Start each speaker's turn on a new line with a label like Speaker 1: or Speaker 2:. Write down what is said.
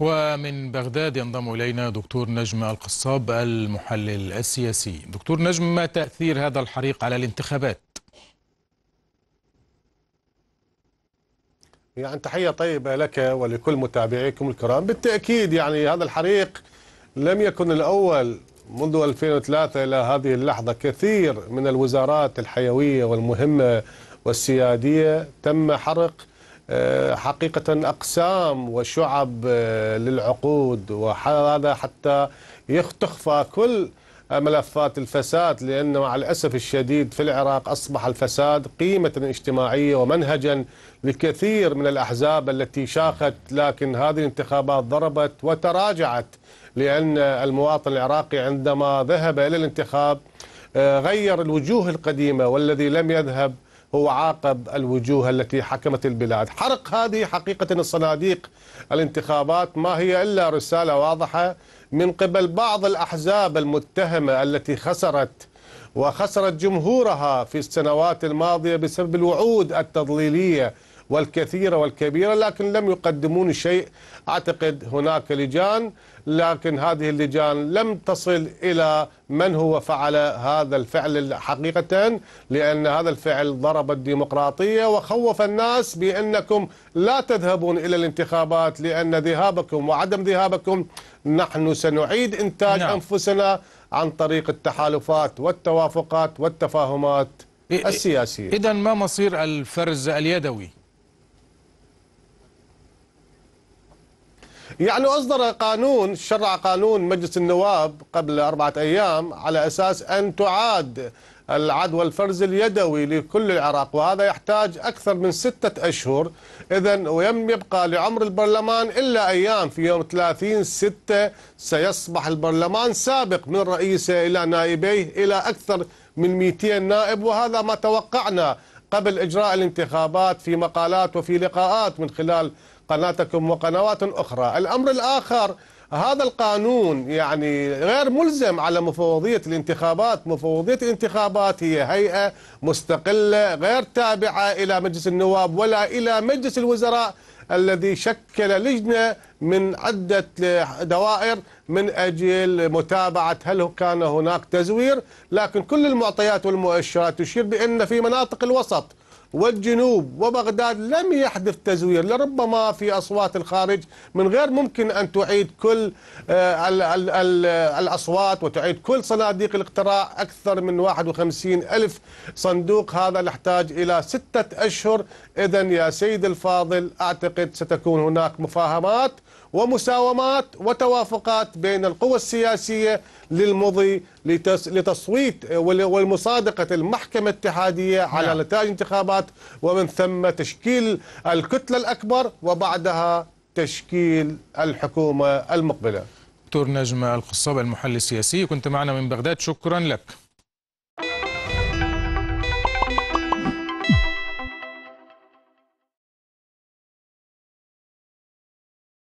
Speaker 1: ومن بغداد ينضم إلينا دكتور نجم القصاب المحلل السياسي دكتور نجم ما تأثير هذا الحريق على الانتخابات؟
Speaker 2: يعني تحية طيبة لك ولكل متابعيكم الكرام بالتأكيد يعني هذا الحريق لم يكن الأول منذ 2003 إلى هذه اللحظة كثير من الوزارات الحيوية والمهمة والسيادية تم حرق آه، حقيقة أقسام وشعب آه، للعقود وهذا حتى تخفى كل ملفات الفساد لأن مع الأسف الشديد في العراق أصبح الفساد قيمة اجتماعية ومنهجا لكثير من الأحزاب التي شاخت لكن هذه الانتخابات ضربت وتراجعت لأن المواطن العراقي عندما ذهب إلى الانتخاب آه، غير الوجوه القديمة والذي لم يذهب هو عاقب الوجوه التي حكمت البلاد حرق هذه حقيقة الصناديق الانتخابات ما هي إلا رسالة واضحة من قبل بعض الأحزاب المتهمة التي خسرت وخسرت جمهورها في السنوات الماضية بسبب الوعود التضليلية والكثيرة والكبيرة لكن لم يقدمون شيء أعتقد هناك لجان لكن هذه اللجان لم تصل إلى من هو فعل هذا الفعل حقيقة لأن هذا الفعل ضرب الديمقراطية وخوف الناس بأنكم لا تذهبون إلى الانتخابات لأن ذهابكم وعدم ذهابكم نحن سنعيد إنتاج نعم. أنفسنا عن طريق التحالفات والتوافقات والتفاهمات السياسية
Speaker 1: إذا ما مصير الفرز اليدوي
Speaker 2: يعني أصدر قانون شرع قانون مجلس النواب قبل أربعة أيام على أساس أن تعاد العد والفرز اليدوي لكل العراق وهذا يحتاج أكثر من ستة أشهر إذا ويم يبقى لعمر البرلمان إلا أيام في يوم 30 ستة سيصبح البرلمان سابق من رئيسه إلى نائبيه إلى أكثر من 200 نائب وهذا ما توقعنا قبل إجراء الانتخابات في مقالات وفي لقاءات من خلال قناتكم وقنوات أخرى الأمر الآخر هذا القانون يعني غير ملزم على مفوضية الانتخابات مفوضية الانتخابات هي هيئة مستقلة غير تابعة إلى مجلس النواب ولا إلى مجلس الوزراء الذي شكل لجنة من عدة دوائر من أجل متابعة هل كان هناك تزوير لكن كل المعطيات والمؤشرات تشير بأن في مناطق الوسط والجنوب وبغداد لم يحدث تزوير لربما في أصوات الخارج من غير ممكن أن تعيد كل آه، الأصوات وتعيد كل صناديق الاقتراع أكثر من 51 ألف صندوق هذا يحتاج إلى ستة أشهر إذا يا سيد الفاضل أعتقد ستكون هناك مفاهمات ومساومات وتوافقات بين القوى السياسية للمضي لتصويت والمصادقة المحكمة الاتحادية على نعم. نتائج انتخابات ومن ثم تشكيل الكتلة الأكبر وبعدها تشكيل
Speaker 1: الحكومة المقبلة دكتور نجم القصاب المحلل السياسي كنت معنا من بغداد شكرا لك